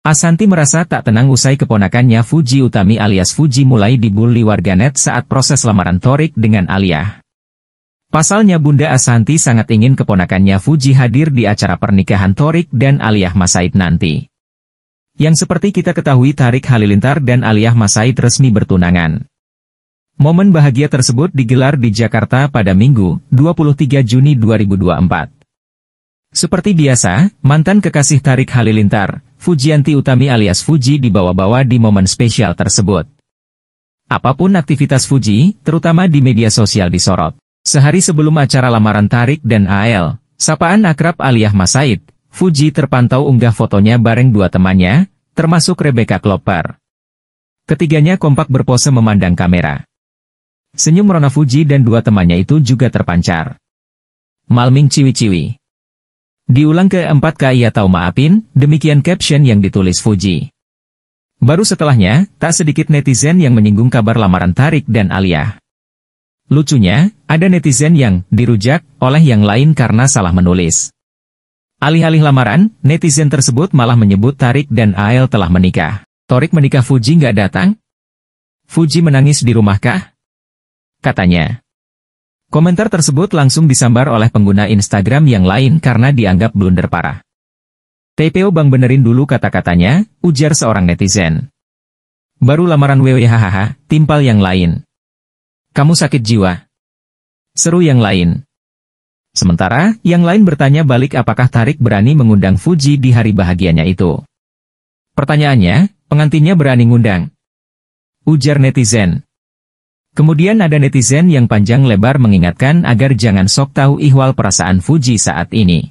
Asanti merasa tak tenang usai keponakannya Fuji Utami alias Fuji mulai dibully warganet saat proses lamaran Torik dengan Alia. Pasalnya Bunda Asanti sangat ingin keponakannya Fuji hadir di acara pernikahan Torik dan Alia Masaid nanti. Yang seperti kita ketahui Tarik Halilintar dan Alia Masaid resmi bertunangan. Momen bahagia tersebut digelar di Jakarta pada Minggu, 23 Juni 2024. Seperti biasa, mantan kekasih Tarik Halilintar, Fujianti Utami alias Fuji dibawa-bawa di momen spesial tersebut. Apapun aktivitas Fuji, terutama di media sosial disorot. Sehari sebelum acara lamaran Tarik dan AL, sapaan akrab alias Mas Said, Fuji terpantau unggah fotonya bareng dua temannya, termasuk Rebecca Klopper. Ketiganya kompak berpose memandang kamera. Senyum Rona Fuji dan dua temannya itu juga terpancar. Malming ciwi-ciwi. Diulang ke 4 ia tahu maafin, demikian caption yang ditulis Fuji. Baru setelahnya, tak sedikit netizen yang menyinggung kabar lamaran Tarik dan Alia. Lucunya, ada netizen yang dirujak oleh yang lain karena salah menulis. Alih-alih lamaran, netizen tersebut malah menyebut Tarik dan Ael telah menikah. Torik menikah Fuji nggak datang? Fuji menangis di rumah kah? Katanya. Komentar tersebut langsung disambar oleh pengguna Instagram yang lain karena dianggap blunder parah. TPO Bang benerin dulu kata-katanya, ujar seorang netizen. Baru lamaran WWHH, timpal yang lain. Kamu sakit jiwa. Seru yang lain. Sementara, yang lain bertanya balik apakah Tarik berani mengundang Fuji di hari bahagianya itu. Pertanyaannya, pengantinnya berani ngundang. Ujar netizen. Kemudian ada netizen yang panjang lebar mengingatkan agar jangan sok tahu ihwal perasaan Fuji saat ini.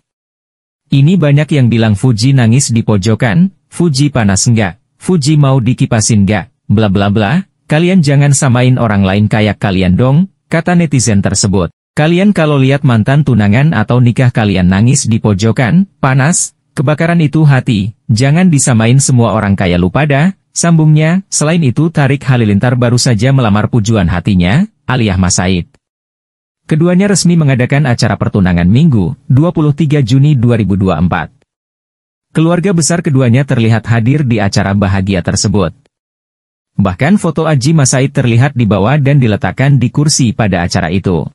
Ini banyak yang bilang Fuji nangis di pojokan, Fuji panas enggak, Fuji mau dikipasin enggak, bla bla bla, kalian jangan samain orang lain kayak kalian dong, kata netizen tersebut. Kalian kalau lihat mantan tunangan atau nikah kalian nangis di pojokan, panas, kebakaran itu hati, jangan disamain semua orang kaya lu pada, Sambungnya, selain itu Tarik Halilintar baru saja melamar pujuan hatinya, Aliyah Masaid. Keduanya resmi mengadakan acara pertunangan Minggu, 23 Juni 2024. Keluarga besar keduanya terlihat hadir di acara bahagia tersebut. Bahkan foto Aji Masaid terlihat dibawa dan diletakkan di kursi pada acara itu.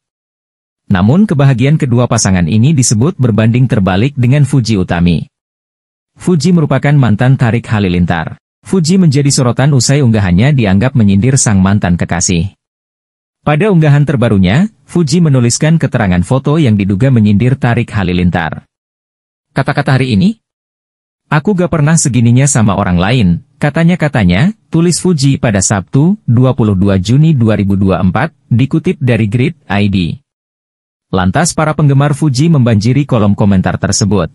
Namun kebahagiaan kedua pasangan ini disebut berbanding terbalik dengan Fuji Utami. Fuji merupakan mantan Tarik Halilintar. Fuji menjadi sorotan usai unggahannya dianggap menyindir sang mantan kekasih. Pada unggahan terbarunya, Fuji menuliskan keterangan foto yang diduga menyindir Tarik Halilintar. Kata-kata hari ini? Aku gak pernah segininya sama orang lain, katanya-katanya, tulis Fuji pada Sabtu, 22 Juni 2024, dikutip dari Grid ID. Lantas para penggemar Fuji membanjiri kolom komentar tersebut.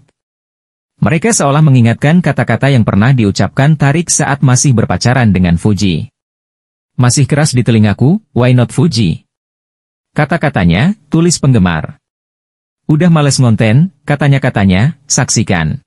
Mereka seolah mengingatkan kata-kata yang pernah diucapkan Tarik saat masih berpacaran dengan Fuji. Masih keras di telingaku, why not Fuji? Kata-katanya, tulis penggemar. Udah males ngonten, katanya-katanya, saksikan.